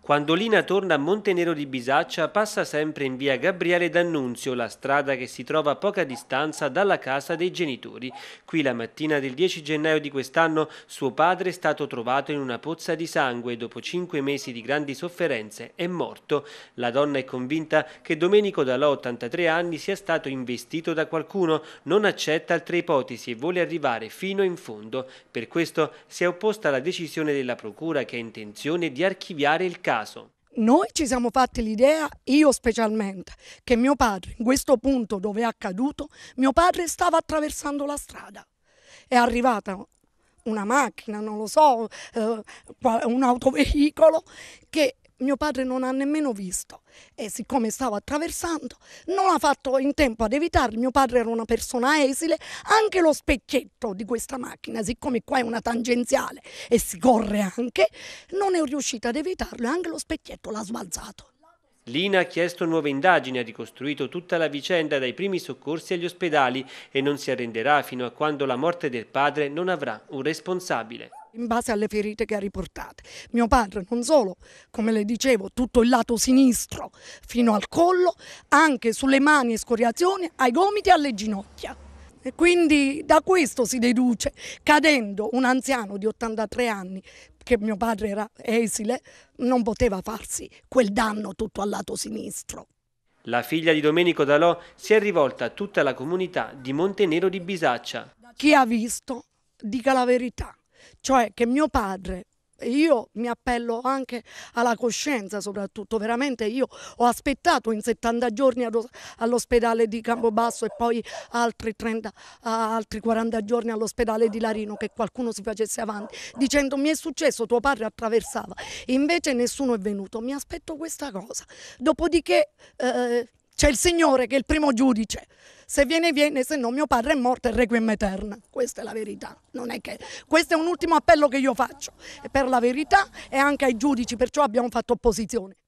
Quando Lina torna a Montenero di Bisaccia passa sempre in via Gabriele D'Annunzio, la strada che si trova a poca distanza dalla casa dei genitori. Qui la mattina del 10 gennaio di quest'anno suo padre è stato trovato in una pozza di sangue e dopo cinque mesi di grandi sofferenze è morto. La donna è convinta che Domenico Dalò, 83 anni, sia stato investito da qualcuno, non accetta altre ipotesi e vuole arrivare fino in fondo. Per questo si è opposta alla decisione della procura che ha intenzione di archiviare il caso. Noi ci siamo fatti l'idea, io specialmente, che mio padre, in questo punto dove è accaduto, mio padre stava attraversando la strada. È arrivata una macchina, non lo so, eh, un autoveicolo che mio padre non ha nemmeno visto e siccome stavo attraversando non ha fatto in tempo ad evitare, mio padre era una persona esile, anche lo specchietto di questa macchina, siccome qua è una tangenziale e si corre anche, non è riuscita ad evitarlo e anche lo specchietto l'ha sbalzato. L'INA ha chiesto nuove indagini, ha ricostruito tutta la vicenda dai primi soccorsi agli ospedali e non si arrenderà fino a quando la morte del padre non avrà un responsabile in base alle ferite che ha riportato. Mio padre non solo, come le dicevo, tutto il lato sinistro fino al collo, anche sulle mani escoriazioni, ai gomiti e alle ginocchia. E quindi da questo si deduce, cadendo un anziano di 83 anni, che mio padre era esile, non poteva farsi quel danno tutto al lato sinistro. La figlia di Domenico Dalò si è rivolta a tutta la comunità di Montenero di Bisaccia. Chi ha visto, dica la verità. Cioè che mio padre, io mi appello anche alla coscienza soprattutto, veramente io ho aspettato in 70 giorni all'ospedale di Campobasso e poi altri, 30, altri 40 giorni all'ospedale di Larino che qualcuno si facesse avanti dicendo mi è successo, tuo padre attraversava, invece nessuno è venuto, mi aspetto questa cosa, dopodiché eh, c'è il Signore che è il primo giudice. Se viene, viene, se no mio padre è morto e requiem eterna. Questa è la verità. È che... Questo è un ultimo appello che io faccio per la verità e anche ai giudici, perciò abbiamo fatto opposizione.